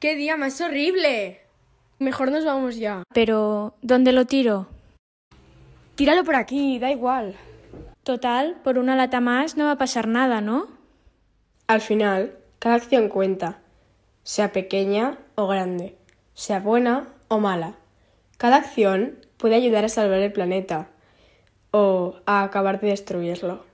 ¡Qué día más horrible! Mejor nos vamos ya. Pero, ¿dónde lo tiro? Tíralo por aquí, da igual. Total, por una lata más no va a pasar nada, ¿no? Al final, cada acción cuenta, sea pequeña o grande, sea buena o mala. Cada acción puede ayudar a salvar el planeta o a acabar de destruirlo.